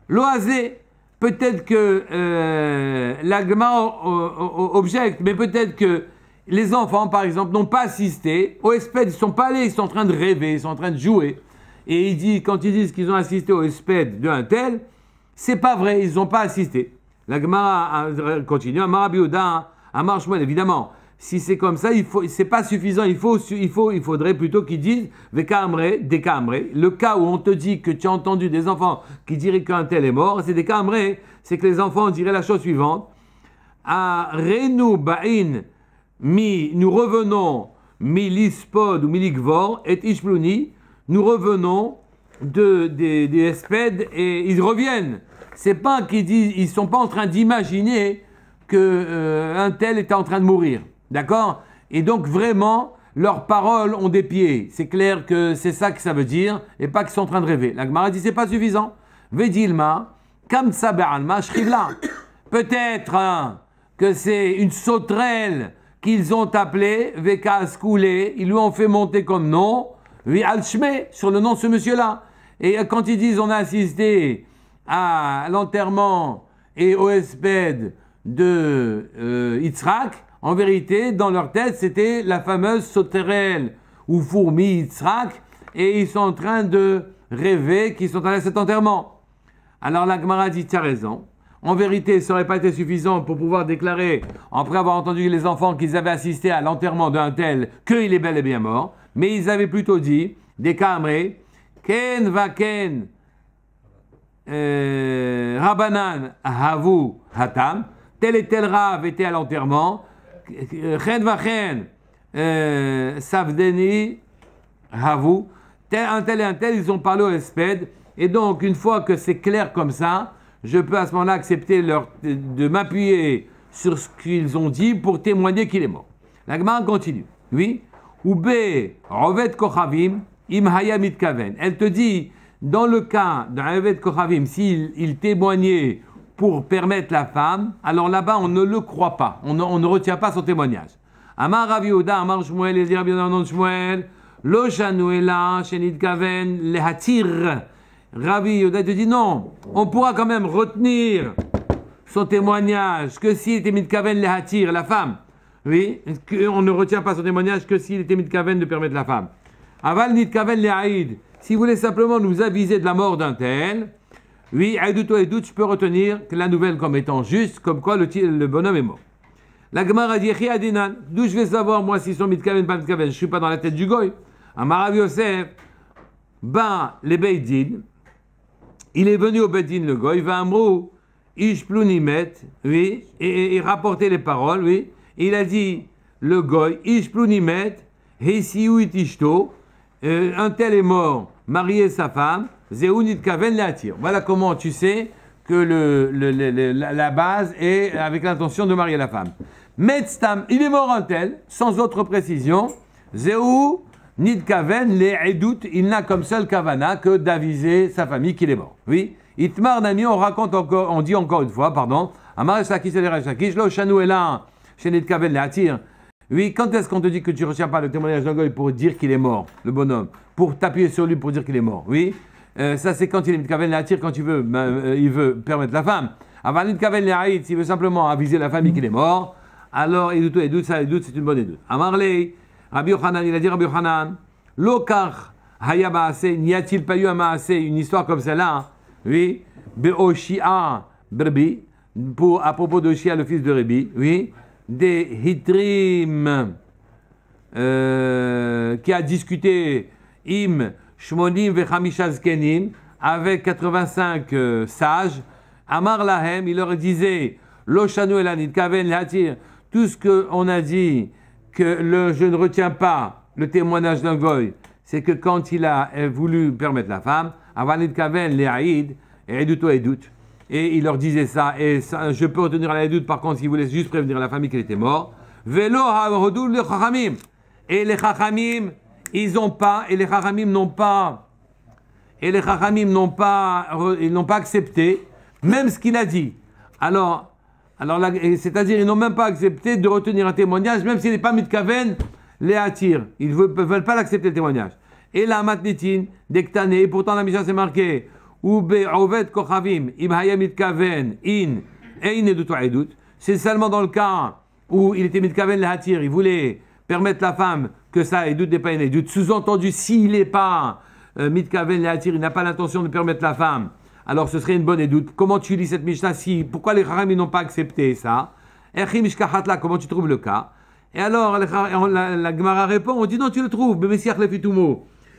l'oasé, Peut-être que euh, Lagma objecte, mais peut-être que les enfants, par exemple, n'ont pas assisté au SPED. Ils ne sont pas allés, ils sont en train de rêver, ils sont en train de jouer. Et il dit, quand ils disent qu'ils ont assisté au SPED d'un tel, c'est pas vrai, ils n'ont pas assisté. La euh, continue, à Biouda, Amar hein, évidemment si c'est comme ça, il faut, c'est pas suffisant. Il faut, il faut, il faudrait plutôt qu'ils disent des cambrés. Le cas où on te dit que tu as entendu des enfants qui diraient qu'un tel est mort, c'est des cambrés C'est que les enfants diraient la chose suivante à Renu Bain mi, nous revenons mi ou et ishpluni, nous revenons de des espèdes et ils reviennent. C'est pas qu'ils disent, ils sont pas en train d'imaginer que euh, un tel était en train de mourir. D'accord Et donc vraiment, leurs paroles ont des pieds. C'est clair que c'est ça que ça veut dire et pas qu'ils sont en train de rêver. La Gemara dit c'est pas suffisant. Vedilma, kam alma Peut-être hein, que c'est une sauterelle qu'ils ont appelée, Vekaskoulé, ils lui ont fait monter comme nom, Alchme, sur le nom de ce monsieur-là. Et quand ils disent on a assisté à l'enterrement et au espède de euh, en vérité, dans leur tête, c'était la fameuse sauterelle ou fourmi Yitzhak, et ils sont en train de rêver qu'ils sont allés à cet enterrement. Alors la Gemara dit, tu raison. En vérité, ça n'aurait pas été suffisant pour pouvoir déclarer, après avoir entendu les enfants qu'ils avaient assisté à l'enterrement d'un tel, qu'il est bel et bien mort. Mais ils avaient plutôt dit, des camarades, Ken va vaken euh, Rabanan havu hatam, tel et tel rave était à l'enterrement, Chen Vachen, euh, Savdeni, Havou, un tel et un tel, ils ont parlé au sped Et donc, une fois que c'est clair comme ça, je peux à ce moment-là accepter leur, de m'appuyer sur ce qu'ils ont dit pour témoigner qu'il est mort. La continue. Oui. Ou B, Rovet Kochavim, Im Elle te dit, dans le cas d'un Rovet Kochavim, s'il il témoignait pour permettre la femme, alors là-bas, on ne le croit pas, on ne, retient pas son témoignage. Amar Rav Yehuda, Amar Shmuel, Ezir Rabbi Amar Shmuel, Lo Shenit Kaven, Lehatir. Rabbi Yehuda te dit non, on pourra quand même retenir son témoignage que s'il était Mitkaven Lehatir, la femme. Oui, on ne retient pas son témoignage que s'il était Mitkaven de permettre la femme. Aval Nitkaven Lehaïd, si vous voulez simplement nous aviser de la mort d'un tel, oui, je peux retenir que la nouvelle comme étant juste, comme quoi le, bonhomme est mort. La Gemara dit d'où je vais savoir moi s'ils sont mitkaven, pas mitkaven, je suis pas dans la tête du goy. Amarav Yosef, ben les Beidin, il est venu au Beidin le goy, va Amrou, Ishplunimet, oui, et il rapportait les paroles, oui, il a dit le goy, Ishplunimet, Hesiou Itishto, euh, un tel est mort, marié sa femme, voilà comment tu sais que la base est avec l'intention de marier la femme. Metstam, il est mort en tel, sans autre précision. Zeou Nidkaven, il n'a comme seul Kavana que d'aviser sa famille qu'il est mort. Oui. Itmar Nani, on raconte encore, on dit encore une fois, pardon. et Shanou est là, chez Nidkaven, les Oui, quand est-ce qu'on te dit que tu ne retiens pas le témoignage d'un pour dire qu'il est mort, le bonhomme Pour t'appuyer sur lui pour dire qu'il est mort, oui euh, ça, c'est quand il est mitkaven l'attire, quand il veut, ben, euh, il veut permettre la femme. Avant mitkaven l'aïd, s'il veut simplement aviser la famille qu'il est mort, alors il doute, doute, ça, doute, c'est une bonne édoute. Marley, Rabbi Yochanan, il a dit Rabbi Yochanan, lokar hayamaase, n'y a-t-il pas eu un maase, une histoire comme celle-là hein? Oui, beoshia berbi, pour, à propos de Shia, le fils de Rebi, oui, des hitrim, euh, qui a discuté, im, Shmonim vechamisha zkenim, avec 85 euh, sages, Amar lahem, il leur disait, Loshanu elanit kaven tout ce qu'on a dit, que je ne retiens pas le témoignage d'un goy, c'est que quand il a euh, voulu permettre la femme, Avanit kaven lehaïd, et Et il leur disait ça, et je peux retenir la doute, par contre, s'il voulait juste prévenir la famille qu'il était mort. Velo le chachamim. Et les chachamim ils n'ont pas, et les Haramim n'ont pas, et les Haramim n'ont pas, ils n'ont pas accepté, même ce qu'il a dit. Alors, alors c'est-à-dire, ils n'ont même pas accepté de retenir un témoignage, même s'il n'est pas Mitkaven, les attire. Ils ne veulent, pas l'accepter le témoignage. Et la matnitine dektane, et pourtant la mission c'est marquée kochavim, mitkaven, in, C'est seulement dans le cas où il était mitkaven les attire, il voulait permettre la femme que ça, et doute pas une doute. Sous-entendu, s'il n'est pas euh, mitkaven il n'a pas l'intention de permettre la femme, alors ce serait une bonne doute. Comment tu lis cette Mishnah si, Pourquoi les Haram n'ont pas accepté ça Comment tu trouves le cas Et alors, la, Gemara répond on dit non, tu le trouves,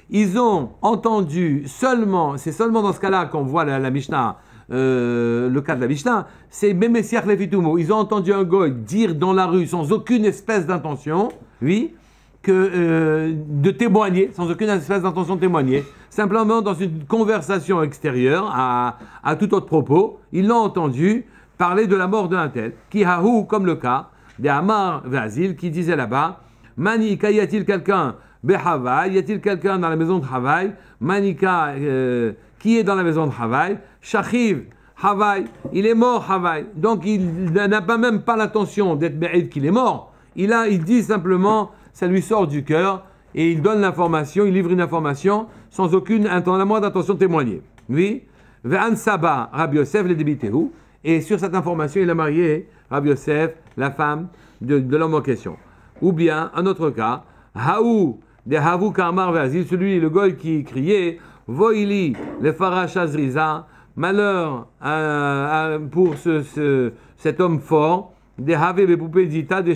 Ils ont entendu seulement, c'est seulement dans ce cas-là qu'on voit la, Mishnah. Euh, le cas de la Mishnah, c'est Ils ont entendu un goy dire dans la rue sans aucune espèce d'intention, oui, que euh, de témoigner, sans aucune espèce d'intention de témoigner, simplement dans une conversation extérieure à, tout autre propos, ils l'ont entendu parler de la mort d'un tel, qui ou comme le cas des Hamar Vazil, qui disait là-bas, Manika, y a-t-il quelqu'un Behavai, y a-t-il quelqu'un dans la maison de Havaï Manika, euh, qui est dans la maison de Havaï Shachiv, Havaï, il est mort Havaï. Donc il n'a pas même pas l'intention d'être qu'il est mort. Il, a, il dit simplement ça lui sort du cœur et il donne l'information, il livre une information sans aucune la moindre intention de témoigner. Oui, Rabbi Yosef, Et sur cette information, il a marié Rabbi Yosef, la femme de, l'homme en question. Ou bien, un autre cas, Haou, de celui, le goy qui criait, Voili, le Farachazriza, malheur euh, euh, pour ce, cet homme fort, de poupé de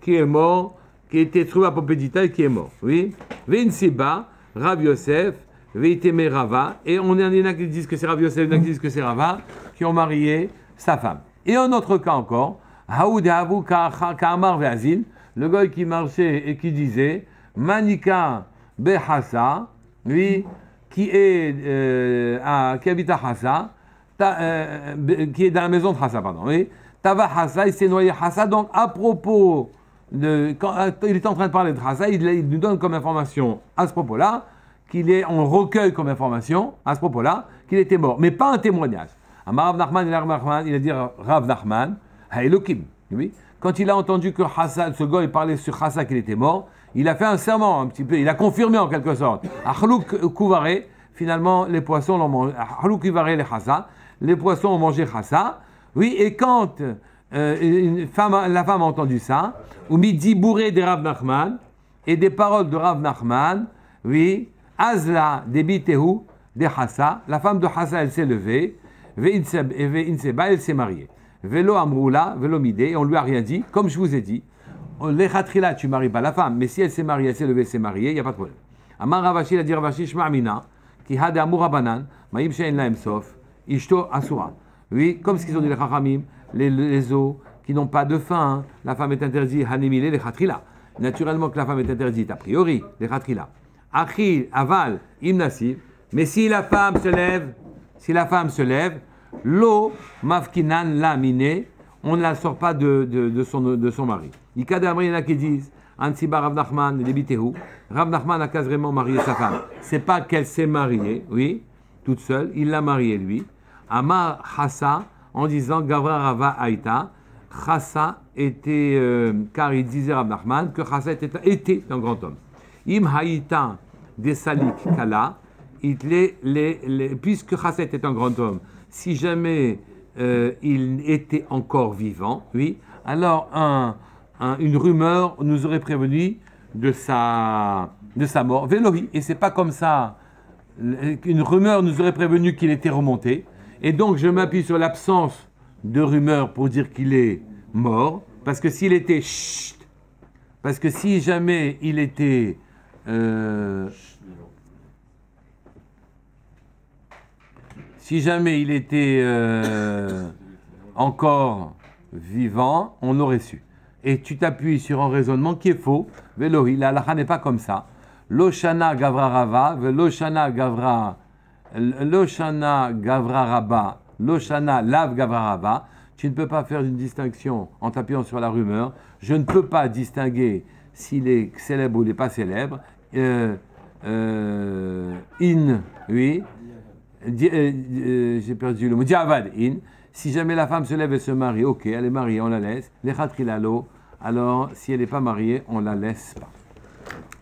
qui est mort, qui était trouvé à Pompédita et qui est mort. Oui. Vinsiba, Rav Yosef, Veiteme Rava. Et on est en a qui disent que c'est Rav Yosef, il qui disent que c'est Rava, qui ont marié sa femme. Et un autre cas encore, Haoud Habu Kamar Veazil, le gars qui marchait et qui disait Manika Behassa, lui, qui, est, euh, à, qui habite à Hassa, euh, euh, qui est dans la maison de Hassa, pardon. Oui. Tava Hassa, il s'est noyé Hassa. Donc, à propos quand euh, il est en train de parler de Chassa, il, nous donne comme information à ce propos-là, qu'il est, en recueille comme information à ce propos-là, qu'il était mort, mais pas un témoignage. Amar Nachman, il a dit Rav Nachman, Quand il a entendu que ce gars, il parlait sur Hassan qu'il était mort, il a fait un serment un petit peu, il a confirmé en quelque sorte. Achlouk Kouvare, finalement, les poissons l'ont mangé. les les poissons ont mangé Hassa. Oui, et quand euh, une femme, la femme a entendu ça. Ou midi bourré de Rav Nachman et des paroles de Rav Nachman. Oui, Azla de de Hassa. La femme de Hassa, elle s'est levée. Veinseba, elle s'est mariée. Velo Amroula, Velo Midé, on lui a rien dit, comme je vous ai dit. Oh, L'Echatrila, tu maries pas la femme, mais si elle s'est mariée, elle s'est levée, elle s'est mariée, il n'y a pas de problème. Amar Ravashi, il a dit Ravashi, Shma'amina, qui had Amour Abanan, Maïm Shein Laem Sof, Ishto Asura. Oui, comme ce qu'ils ont dit les Chachamim, les, eaux, qui n'ont pas de fin hein. La femme est interdite, les khatrila. Naturellement que la femme est interdite, a priori, les khatrila. Achil, aval, imnasiv. Mais si la femme se lève, si la femme se lève, l'eau, mafkinan, laminée, on ne la sort pas de, son, mari. Il y en a qui disent, Ansiba Rav Nachman, a marié sa femme. C'est pas qu'elle s'est mariée, oui, toute seule, il l'a mariée lui. Amar Hassa, en disant Gavrara Rava Aïta, Chassa était, euh, car il disait à Nachman que Chassa était, un grand homme. Im Haïta Desalik Kala, puisque Chassa était un grand homme, si jamais euh, il était encore vivant, oui, alors une rumeur nous aurait prévenu de sa, de sa mort. Vélohi, et c'est pas comme ça. Une rumeur nous aurait prévenu qu'il était remonté. Et donc je m'appuie sur l'absence de rumeur pour dire qu'il est mort, parce que s'il était chut, parce que si jamais il était euh, si jamais il était euh, encore vivant, on aurait su. Et tu t'appuies sur un raisonnement qui est faux. Velohi, la n'est pas comme ça. Loshana Rava, l'Oshana gavra Loshana Gavraraba, Loshana Lav Gavraraba, tu ne peux pas faire une distinction en tapant sur la rumeur. Je ne peux pas distinguer s'il est célèbre ou il n'est pas célèbre. Euh, euh, in, oui. Euh, j'ai perdu le mot. Diavad, in. Si jamais la femme se lève et se marie, ok, elle est mariée, on la laisse. Les alors si elle n'est pas mariée, on la laisse pas.